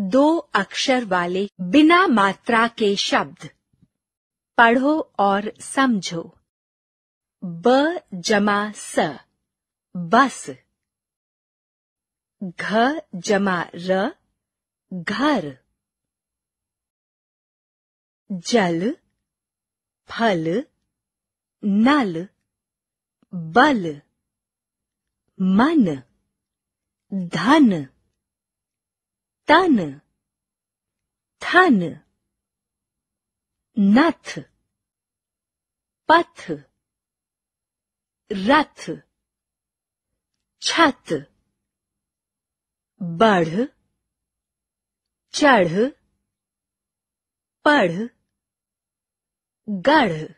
दो अक्षर वाले बिना मात्रा के शब्द पढ़ो और समझो ब जमा स बस घ जमा र घर जल फल नल बल मन धन तन थन नथ पथ रथ छत बढ़ चढ़ पढ़ गढ़